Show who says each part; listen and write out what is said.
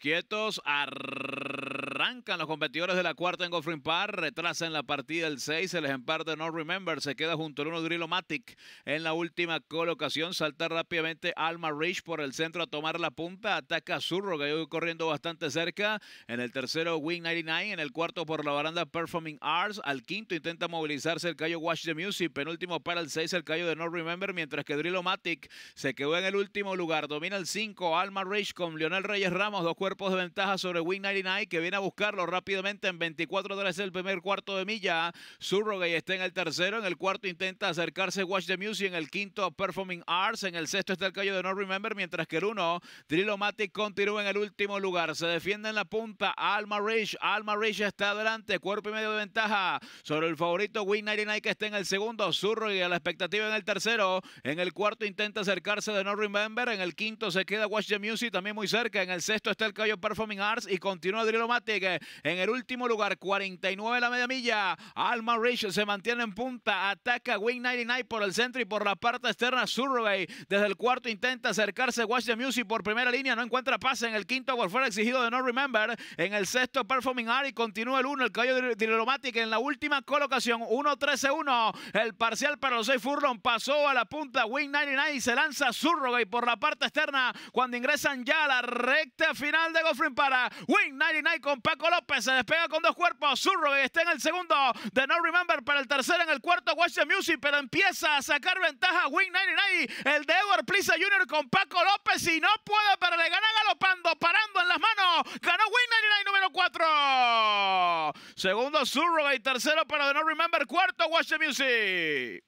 Speaker 1: Quietos, arrrr. Arrancan los competidores de la cuarta en en Par, retrasan la partida el 6, el ejemplar de No Remember se queda junto al 1 O Matic en la última colocación, salta rápidamente Alma Rich por el centro a tomar la punta, ataca a Zurro que corriendo bastante cerca, en el tercero Wing 99, en el cuarto por la baranda Performing Arts, al quinto intenta movilizarse el callo Watch the Music, penúltimo para el 6 el callo de No Remember, mientras que drilomatic se quedó en el último lugar, domina el 5 Alma Rich con Lionel Reyes Ramos, dos cuerpos de ventaja sobre Wing 99 que viene a buscarlo rápidamente en 24 dólares el primer cuarto de milla. Surrogate está en el tercero. En el cuarto intenta acercarse Watch the Music. En el quinto, Performing Arts. En el sexto está el callo de No Remember. Mientras que el uno, Trilomatic, continúa en el último lugar. Se defiende en la punta Alma Rich. Alma Rich está adelante. Cuerpo y medio de ventaja sobre el favorito Win 99 que está en el segundo. Surrogate a la expectativa en el tercero. En el cuarto intenta acercarse de No Remember. En el quinto se queda Watch the Music también muy cerca. En el sexto está el callo Performing Arts y continúa Trilomatic en el último lugar, 49 la media milla. Alma Rich se mantiene en punta. Ataca Wing 99 por el centro y por la parte externa. Surrogate, desde el cuarto intenta acercarse. Watch the Music por primera línea. No encuentra pase en el quinto. Warfare exigido de No Remember. En el sexto, Performing Art y continúa el 1. El caballo de Dilomatic en la última colocación. 1-13-1. El parcial para los 6 Furlong pasó a la punta. Wing 99 se lanza Surrogate por la parte externa. Cuando ingresan ya a la recta final de Goffrin para Wing 99 con Paco López se despega con dos cuerpos. Zurro está en el segundo de No Remember para el tercero en el cuarto. Watch the Music, pero empieza a sacar ventaja Wing 99. El de Edward Plisa Jr. con Paco López y no puede, pero le gana galopando, parando en las manos. Ganó Wing 99 número 4. Segundo Zurro y tercero para The No Remember. Cuarto Watch the Music.